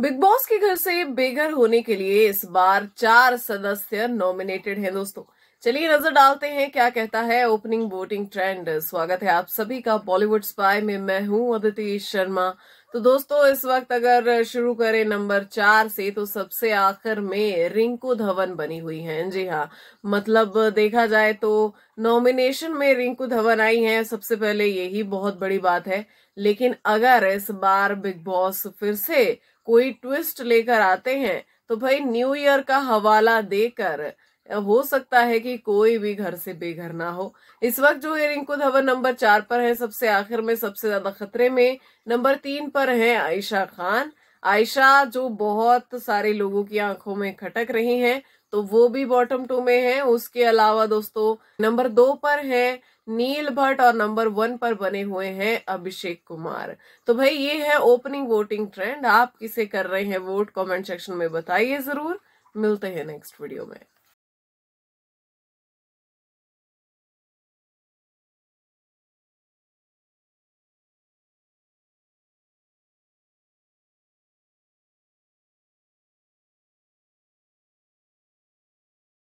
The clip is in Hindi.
बिग बॉस के घर से बेघर होने के लिए इस बार चार सदस्य नॉमिनेटेड हैं दोस्तों चलिए नजर डालते हैं क्या कहता है ओपनिंग वोटिंग ट्रेंड स्वागत है आप सभी का बॉलीवुड स्पाई में मैं हूं अदिति शर्मा तो दोस्तों इस वक्त अगर शुरू करें नंबर चार से तो सबसे आखिर में रिंकू धवन बनी हुई हैं जी हाँ मतलब देखा जाए तो नॉमिनेशन में रिंकू धवन आई हैं सबसे पहले यही बहुत बड़ी बात है लेकिन अगर इस बार बिग बॉस फिर से कोई ट्विस्ट लेकर आते हैं तो भाई न्यू ईयर का हवाला देकर हो सकता है कि कोई भी घर से बेघर ना हो इस वक्त जो है रिंकू धवन नंबर चार पर है सबसे आखिर में सबसे ज्यादा खतरे में नंबर तीन पर है आयशा खान आयशा जो बहुत सारे लोगों की आंखों में खटक रही हैं तो वो भी बॉटम टू में है उसके अलावा दोस्तों नंबर दो पर है नील भट्ट और नंबर वन पर बने हुए हैं अभिषेक कुमार तो भाई ये है ओपनिंग वोटिंग ट्रेंड आप किसे कर रहे हैं वोट कमेंट सेक्शन में बताइए जरूर मिलते हैं नेक्स्ट वीडियो में